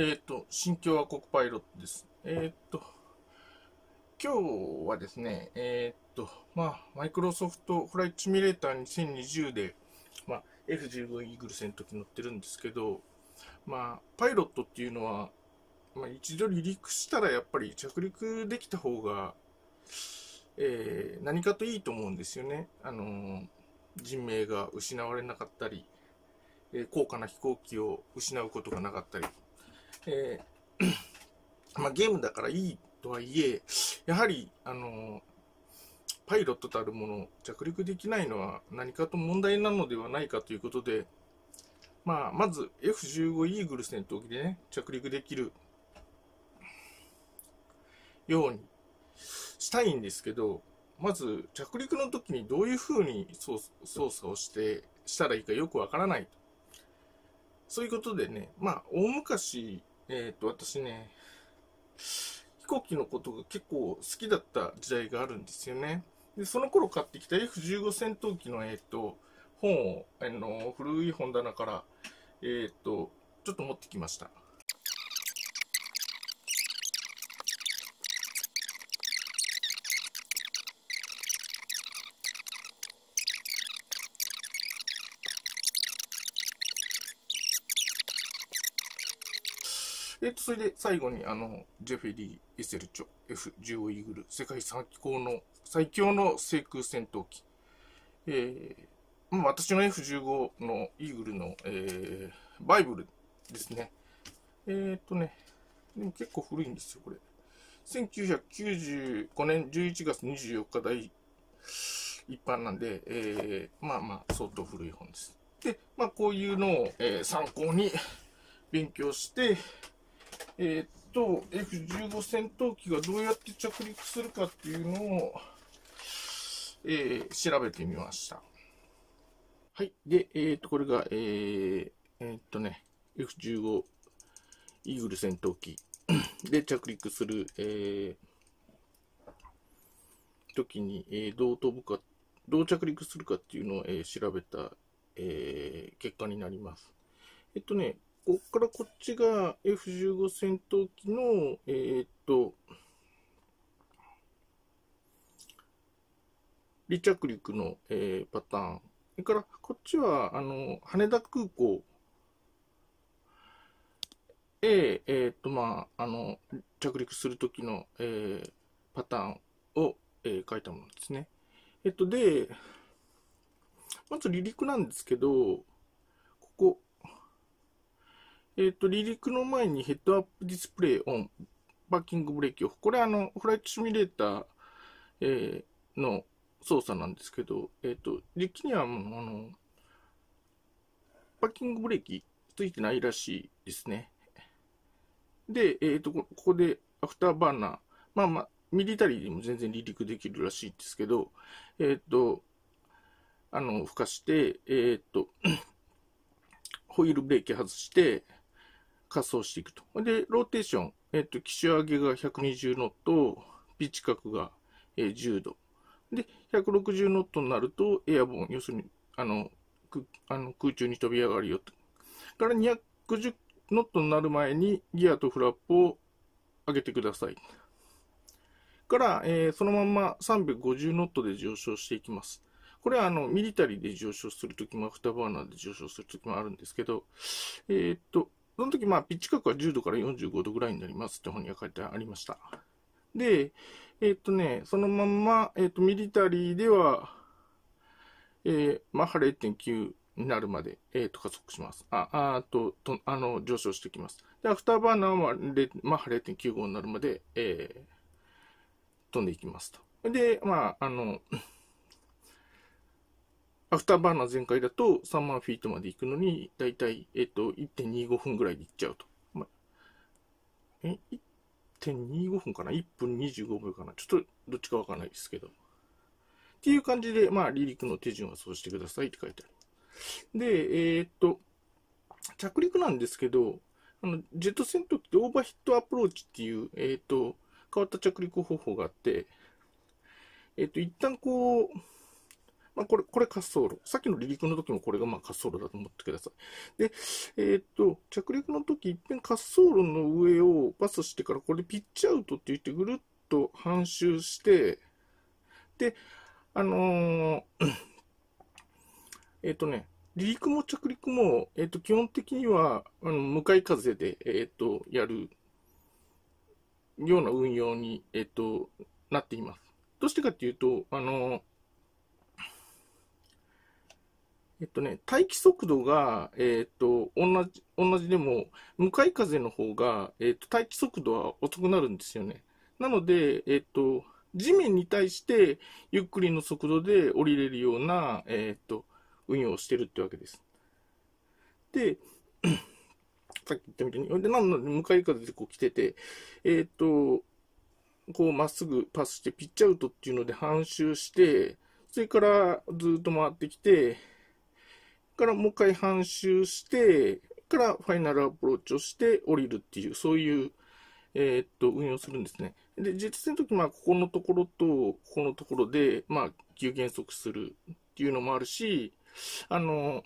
えっ、ー、と、新共和国パイロットです。えっ、ー、と、今日はですね、えっ、ー、と、まあ、マイクロソフトフライトシミュレーター2020で、まあ、F15 イーグル戦の時乗ってるんですけど、まあ、パイロットっていうのは、まあ、一度離陸したらやっぱり着陸できた方が、え何かといいと思うんですよね。あの人命が失われなかったり、え高価な飛行機を失うことがなかったり。えー、まあ、ゲームだからいいとはいえ、やはり、あの、パイロットたるもの、着陸できないのは何かと問題なのではないかということで、まあ、まず F15 イーグル戦闘機でね、着陸できるようにしたいんですけど、まず着陸の時にどういうふうに操作をしてしたらいいかよくわからないと。そういうことでね、まあ、大昔えっ、と、私ね、飛行機のことが結構好きだった時代があるんですよね。で、その頃買ってきた F15 戦闘機の、えっ、と、本を、あの、古い本棚から、えっ、と、ちょっと持ってきました。と、それで最後に、あの、ジェフェリー・エセルチョ F15 イーグル、世界最高の、最強の制空戦闘機。えー、まあ、私の F15 のイーグルの、えー、バイブルですね。えっ、とね、でも結構古いんですよ、これ。1995年11月24日第一般なんで、えー、まあまあ相当古い本です。で、まあこういうのを、えー、参考に勉強して、えー、っと、F15 戦闘機がどうやって着陸するかっていうのを、えー、調べてみました。はい。で、えー、っと、これが、えー、えっとね、F15 イーグル戦闘機 で着陸する、えー、時に、えー、どう飛ぶか、どう着陸するかっていうのを、えー、調べた、えー、結果になります。えっとね、こっからこっちが F15 戦闘機の、えー、っと、離着陸の、えー、パターン。それから、こっちは、あの、羽田空港へ、えー、っと、まあ、あの、着陸するときの、えー、パターンを、えー、書いたものですね。えっと、で、まず離陸なんですけど、えっ、ー、と、離陸の前にヘッドアップディスプレイオン、パッキングブレーキオフ。これあの、フライトシミュレーター、えー、の操作なんですけど、えっ、ー、と、実機にはもう、あの、パッキングブレーキついてないらしいですね。で、えっ、と、ここでアフターバーナー、まあまあ、ミリタリーでも全然離陸できるらしいんですけど、えっ、と、あの、孵化して、えっ、と、ホイールブレーキ外して、仮走していくと。で、ローテーション、えっ、と、機種上げが120ノット、ピッチ角が、え10度。で、160ノットになると、エアボーン、要するに、あの、くあの空中に飛び上がるよと。から250ノットになる前にギアとフラップを上げてください。から、えー、そのまま350ノットで上昇していきます。これはあの、ミリタリーで上昇するときも、アフターバーナーで上昇するときもあるんですけど、えー、っと、その時、まあ、ピッチ角は10度から45度ぐらいになりますって本には書いてありました。で、えー、っとね、そのまんま、えー、っと、ミリタリーでは、えー、マッハ0.9になるまで、えー、と加速します。あ、あと、と、あの、上昇してきます。で、アフターバーナーはマッハ0.95になるまで、えー、飛んでいきますと。で、まあ、あの、アフターバーナー全開だと3万フィートまで行くのに、だいたい、えっ、と、1.25分ぐらいで行っちゃうと。まあ、え、1.25分かな ?1 分25秒かなちょっとどっちかわかんないですけど。っていう感じで、まあ、離陸の手順はそうしてくださいって書いてある。で、えー、っと、着陸なんですけど、あの、ジェット戦闘機ってオーバーヒットアプローチっていう、えー、っと、変わった着陸方法があって、えー、っと、一旦こう、まあ、これ、これ滑走路。さっきの離陸の時もこれがまあ滑走路だと思ってください。で、えー、っと、着陸の時、いっぺん滑走路の上をパスしてから、これピッチアウトって言ってぐるっと半周して、で、あのー、えっとね、離陸も着陸も、えっと、基本的には、あの、向かい風で、えっと、やるような運用に、えっと、なっています。どうしてかっていうと、あの、えっとね、待機速度が、えー、っと、同じ、同じでも、向かい風の方が、えー、っと、待機速度は遅くなるんですよね。なので、えー、っと、地面に対して、ゆっくりの速度で降りれるような、えっと、運用をしてるってわけです。で、さっき言ったみたいに、で、なので、向かい風でこう来てて、えっと、こう、まっすぐパスして、ピッチアウトっていうので半周して、それからずっと回ってきて、からもう一回半周して、からファイナルアプローチをして降りるっていう、そういう、えー、っと、運用するんですね。で、実ェ戦の時、まあ、ここのところと、ここのところで、まあ、急減速するっていうのもあるし、あの、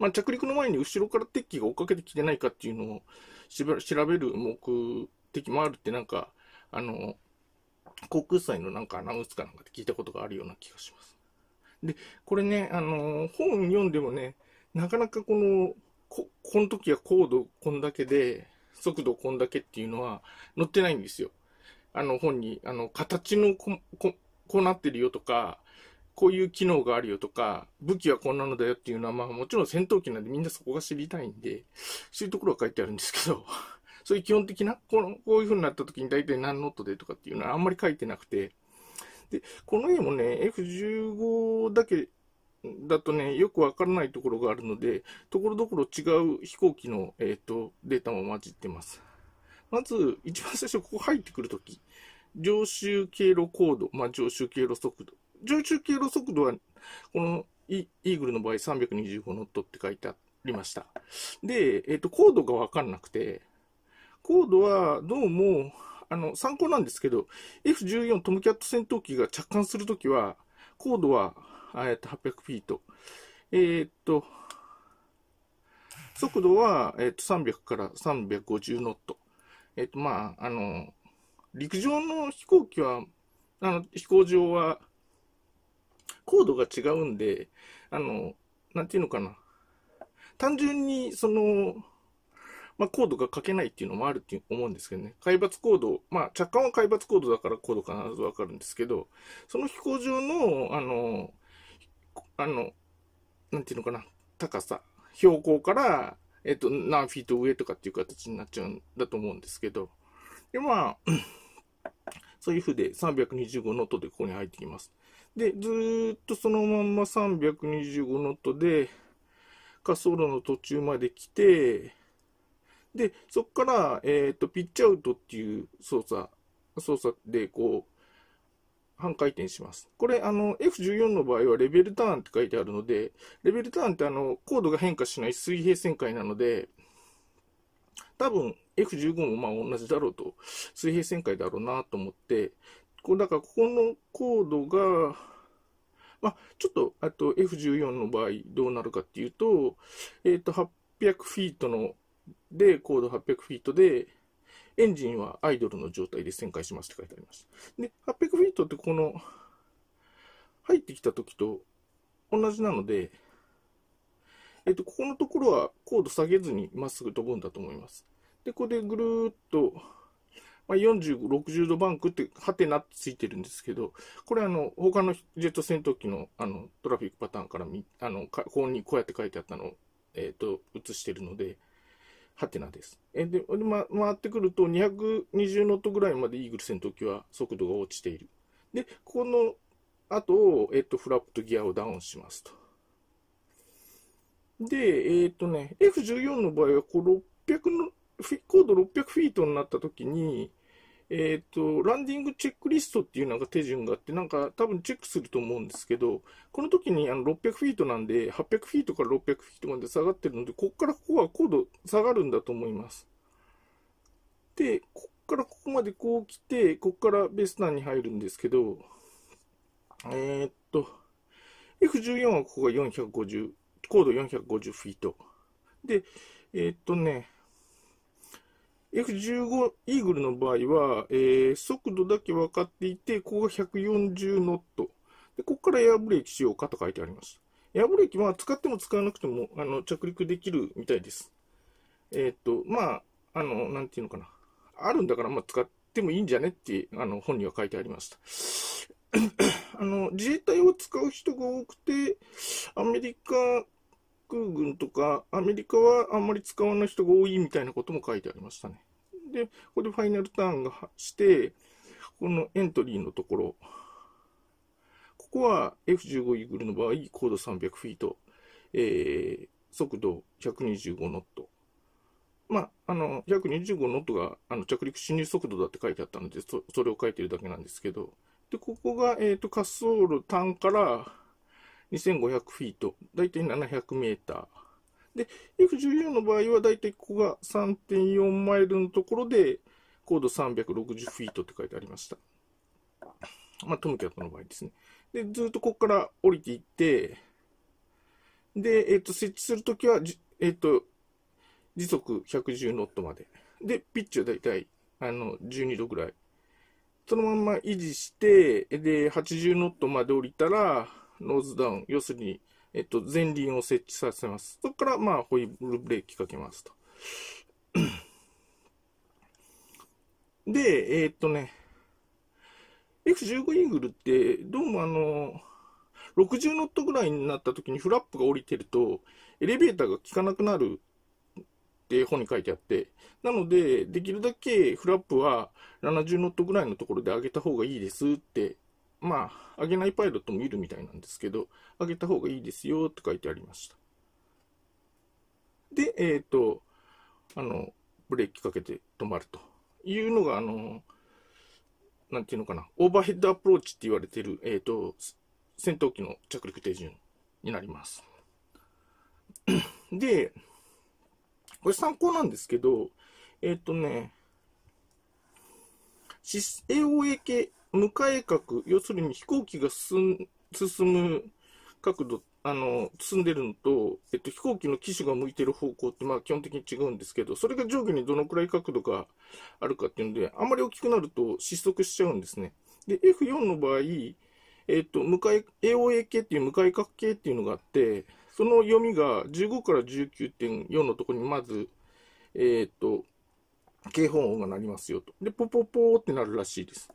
まあ、着陸の前に後ろから敵機が追っかけてきてないかっていうのを調べる目的もあるって、なんか、あの、航空祭のなんかアナウンスかなんかで聞いたことがあるような気がします。で、これね、あのー、本読んでもね、なかなかこの、こ、この時は高度こんだけで、速度こんだけっていうのは載ってないんですよ。あの本に、あの、形のこ、こ、こうなってるよとか、こういう機能があるよとか、武器はこんなのだよっていうのは、まあもちろん戦闘機なんでみんなそこが知りたいんで、そういうところは書いてあるんですけど、そういう基本的な、この、こういう風になった時に大体何ノットでとかっていうのはあんまり書いてなくて、で、この絵もね、F15 だけだとね、よくわからないところがあるので、ところどころ違う飛行機の、えーと、データも混じってます。まず、一番最初、ここ入ってくるとき、常習経路高度、まあ、常習経路速度。常習経路速度は、このイーグルの場合325ノットって書いてありました。で、えっ、ー、と、高度がわかんなくて、高度はどうも、あの、参考なんですけど、F14 トムキャット戦闘機が着艦するときは、高度は、えっと、800フィート。えー、っと、速度は、えっと、300から350ノット。えっと、まあ、あの、陸上の飛行機は、あの、飛行場は、高度が違うんで、あの、なんていうのかな。単純に、その、まあ、コードが書けないっていうのもあるって思うんですけどね。海抜コード、まあ、着艦は海抜コードだからコード必ずわかるんですけど、その飛行場の、あの、あの、なんていうのかな、高さ、標高から、えっと、何フィート上とかっていう形になっちゃうんだと思うんですけど、で、まあ、そういうふうで325ノットでここに入ってきます。で、ずっとそのまんま325ノットで、滑走路の途中まで来て、で、そこから、えっ、ー、と、ピッチアウトっていう操作、操作で、こう、半回転します。これ、あの、F14 の場合はレベルターンって書いてあるので、レベルターンってあの、高度が変化しない水平旋回なので、多分 F15 もまあ同じだろうと、水平旋回だろうなと思って、こう、だからここの高度が、まあ、ちょっと、あと F14 の場合どうなるかっていうと、えっ、ー、と、800フィートので、高度800フィートで、エンジンはアイドルの状態で旋回しますって書いてあります。で、800フィートってこの、入ってきた時と同じなので、えっと、ここのところは高度下げずにまっすぐ飛ぶんだと思います。で、ここでぐるーっと、まあ、45、60度バンクって、はてなってついてるんですけど、これあの、他のジェット戦闘機のあのトラフィックパターンからみ、あの、ここにこうやって書いてあったのを、えっ、ー、と、映してるので、ハテナです。えで、ま、回ってくると220ノットぐらいまでイーグル戦闘機は速度が落ちている。で、この後、えっと、フラップとギアをダウンしますと。で、えっ、ー、とね、F14 の場合は、こう、600の、高度600フィートになった時に、えっ、ー、と、ランディングチェックリストっていうのが手順があって、なんか多分チェックすると思うんですけど、この時にあの600フィートなんで、800フィートから600フィートまで下がってるので、こっからここは高度下がるんだと思います。で、こっからここまでこう来て、こっからベスナーに入るんですけど、えっ、と、F14 はここが450、高度450フィート。で、えっ、とね、F15 イーグルの場合は、えー、速度だけ分かっていて、ここが140ノット。で、ここからエアブレーキしようかと書いてあります。エアブレーキは使っても使わなくても、あの、着陸できるみたいです。えー、っと、まあ、あの、なんていうのかな。あるんだから、まあ、使ってもいいんじゃねって、あの、本には書いてありました。あの、自衛隊を使う人が多くて、アメリカ空軍とか、アメリカはあんまり使わない人が多いみたいなことも書いてありましたね。で、こでファイナルターンがして、このエントリーのところ、ここは F15 イーグルの場合、高度300フィート、えー、速度125ノット。まあ、あの、125ノットがあの着陸進入速度だって書いてあったので、そそれを書いてるだけなんですけど、で、ここが、えっ、ー、と、滑走路端から2500フィート、だいたい700メーター。で、F14 の場合はだいたいここが3.4マイルのところで、高度360フィートって書いてありました。まあ、トムキャットの場合ですね。で、ずっとここから降りていって、で、えっ、ー、と、設置するときは、えっ、ー、と、時速110ノットまで。で、ピッチはだいたい、あの、12度ぐらい。そのまんま維持して、で、80ノットまで降りたら、ノーズダウン、要するに、えっと、前輪を設置させます。そこから、まあ、ホイールブレーキかけますと。で、えー、っとね、F15 イーグルって、どうもあの、60ノットぐらいになった時にフラップが降りてると、エレベーターが効かなくなるって本に書いてあって、なので、できるだけフラップは70ノットぐらいのところで上げた方がいいですってまあ、あげないパイロットもいるみたいなんですけど、あげた方がいいですよって書いてありました。で、えっ、ー、と、あの、ブレーキかけて止まるというのが、あの、なんていうのかな、オーバーヘッドアプローチって言われてる、えっ、ー、と、戦闘機の着陸手順になります。で、これ参考なんですけど、えっ、ー、とね、AOA 系向かい角、要するに飛行機が進む角度、あの、進んでるのと、えっと、飛行機の機種が向いてる方向って、まあ、基本的に違うんですけど、それが上下にどのくらい角度があるかっていうので、あんまり大きくなると失速しちゃうんですね。で、F4 の場合、えっと、向かい、AOA 系っていう向かい角系っていうのがあって、その読みが15から19.4のとこにまず、えっと、警報音が鳴りますよと。で、ポポポーってなるらしいです。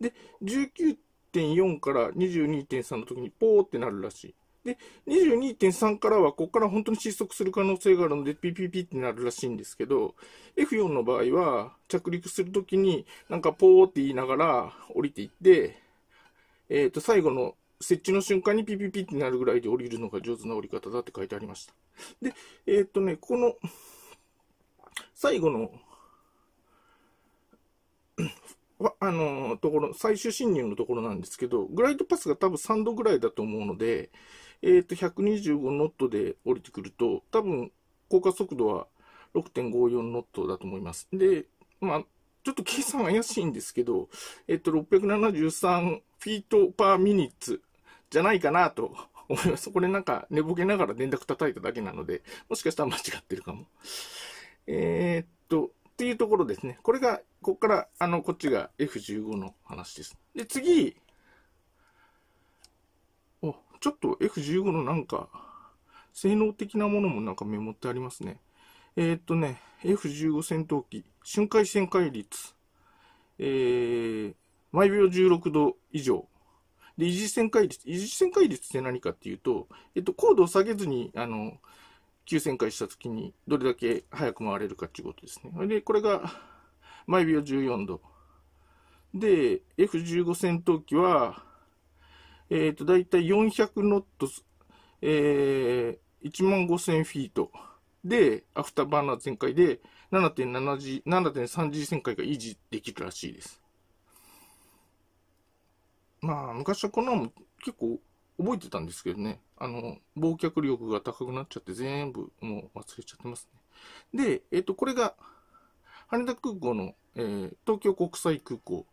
で、19.4から22.3の時にポーってなるらしい。で、22.3からは、ここから本当に失速する可能性があるので、ピピピってなるらしいんですけど、F4 の場合は、着陸するときに、なんかポーって言いながら降りていって、えっ、ー、と、最後の設置の瞬間にピピピってなるぐらいで降りるのが上手な降り方だって書いてありました。で、えっ、ー、とね、この、最後のあの、ところ、最終侵入のところなんですけど、グライドパスが多分3度ぐらいだと思うので、えっ、ー、と、125ノットで降りてくると、多分、降下速度は6.54ノットだと思います。で、まあ、ちょっと計算怪しいんですけど、えっと、673フィートパーミニッツじゃないかなと思います。これなんか寝ぼけながら電卓叩いただけなので、もしかしたら間違ってるかも。えー、っと、っていうところですね。これが、こっから、あの、こっちが F15 の話です。で、次、お、ちょっと F15 のなんか、性能的なものもなんかメモってありますね。えー、っとね、F15 戦闘機、瞬間旋回率、えー、毎秒16度以上。で、維持旋回率。維持旋回率って何かっていうと、えっと、高度を下げずに、あの、急旋回した時にどれだけ早く回れるかっていうことですね。で、これが毎秒14度。で、F15 戦闘機は、えっ、ー、と、だいたい400ノット、えー、1万5000フィートで、アフターバーナー全開で 7.7G、7.3G 旋回が維持できるらしいです。まあ、昔はこんなの結構覚えてたんですけどね、あの、忘却力が高くなっちゃって全部もう忘れちゃってますね。で、えっ、と、これが、羽田空港の、えー、東京国際空港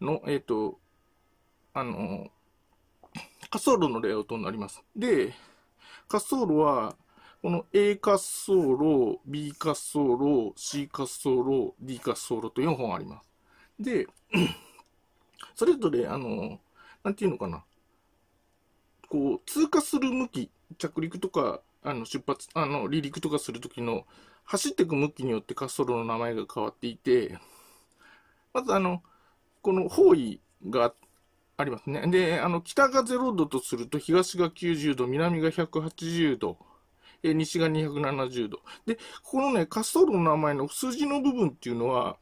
の、えっ、と、あの、滑走路のレイアウトになります。で、滑走路は、この A 滑走路、B 滑走路、C 滑走路、D 滑走路と4本あります。で、それぞれ、あの、なんていうのかな。こう、通過する向き、着陸とか、あの、出発、あの、離陸とかするときの、走っていく向きによって滑走路の名前が変わっていて、まずあの、この方位がありますね。で、あの、北が0度とすると、東が90度、南が180度、え西が270度。で、このね、滑走路の名前の数字の部分っていうのは、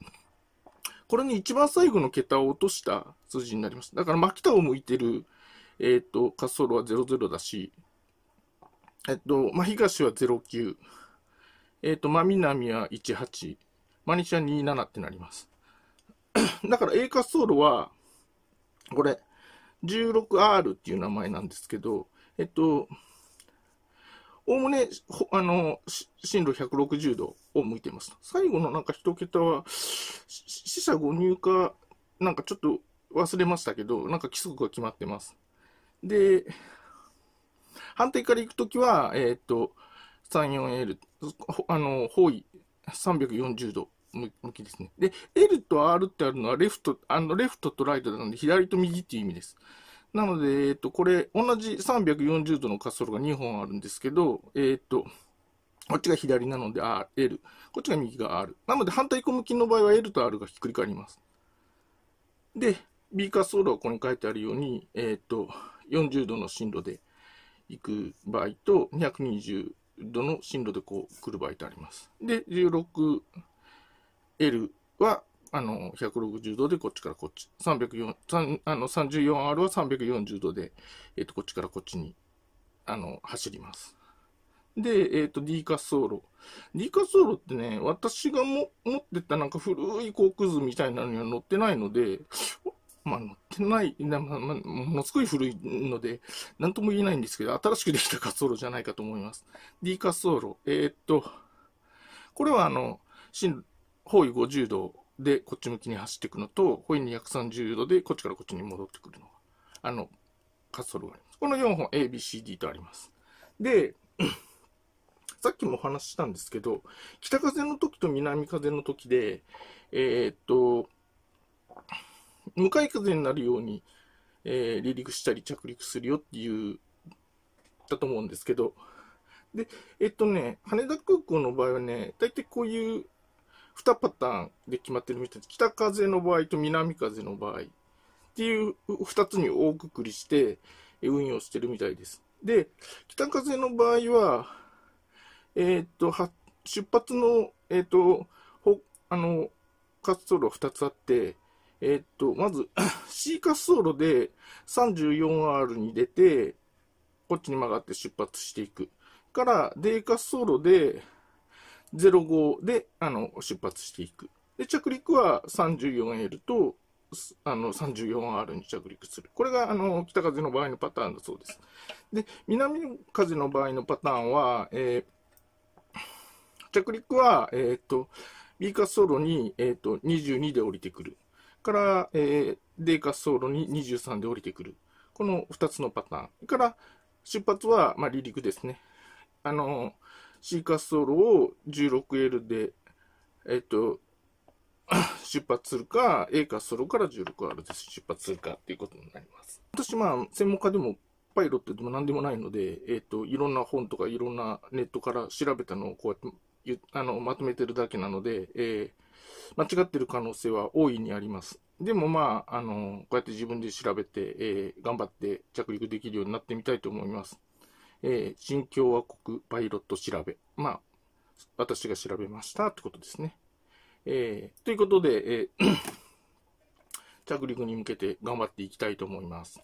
これに一番最後の桁を落とした数字になります。だから、真北を向いてるえっ、ー、と、滑走路は00だし、えっ、ー、と、まあ、東は09、えっ、ー、と、まあ、南は18、ま西は27ってなります。だから、A 滑走路は、これ、16R っていう名前なんですけど、えっと、おおむね、あの、進路160度を向いてます。最後のなんか一桁は、死者誤入か、なんかちょっと忘れましたけど、なんか規則が決まってます。で、反対から行くときは、えー、っと、34L、あの、方位340度向きですね。で、L と R ってあるのは、レフト、あの、レフトとライトなので、左と右っていう意味です。なので、えっと、これ、同じ340度の滑走路が2本あるんですけど、えっと、こっちが左なので R、L。こっちが右が R。なので、反対向きの場合は L と R がひっくり返ります。で、B 滑走路はここに書いてあるように、えっと、40度の進路で行く場合と、220度の進路でこう来る場合とあります。で、16L は、あの、160度でこっちからこっち。304、3あの 34R は340度で、えっ、と、こっちからこっちに、あの、走ります。で、えっ、ー、D 滑走路。D 滑走路ってね、私がも持ってたなんか古い航空図みたいなのには載ってないので、まあ、乗ってない、まあまあ、ものすごい古いので、なんとも言えないんですけど、新しくできた滑走路じゃないかと思います。D 滑走路。えー、っと、これはあの、新、方位50度でこっち向きに走っていくのと、方位230度でこっちからこっちに戻ってくるのが、あの、滑走路があります。この4本、A、B、C、D とあります。で、さっきもお話ししたんですけど、北風の時と南風の時で、えー、っと、向かい風になるように、えー、離陸したり着陸するよっていう、だと思うんですけど、で、えっとね、羽田空港の場合はね、大体こういう2パターンで決まってるみたいで、北風の場合と南風の場合っていう2つに大くくりして運用してるみたいです。で、北風の場合は、えー、っと、出発の、えー、っと、あの、滑走路2つあって、えっと、まず C 滑走路で 34R に出て、こっちに曲がって出発していく。から、D 滑走路で05で、あの、出発していく。で、着陸は 34L と、あの、34R に着陸する。これが、あの、北風の場合のパターンだそうです。で、南風の場合のパターンは、えー、着陸は、えー、っと、B 滑走路に、えー、っと、22で降りてくる。から、えー、冷滑走路に23で降りてくる。この2つのパターン。それから、出発は、まあ、離陸ですね。あの、シーカス走路を 16L で、えっと、出発するか、A 滑走路から 16R で出発するかっていうことになります。私、まあ、専門家でもパイロットでも何でもないので、えっと、いろんな本とかいろんなネットから調べたのをこうやって、あの、まとめてるだけなので、えー間違ってる可能性は大いにあります。でもまあ、あの、こうやって自分で調べて、えー、頑張って着陸できるようになってみたいと思います。えー、新共和国パイロット調べ。まあ、私が調べましたってことですね。えー、ということで、えー、着陸に向けて頑張っていきたいと思います。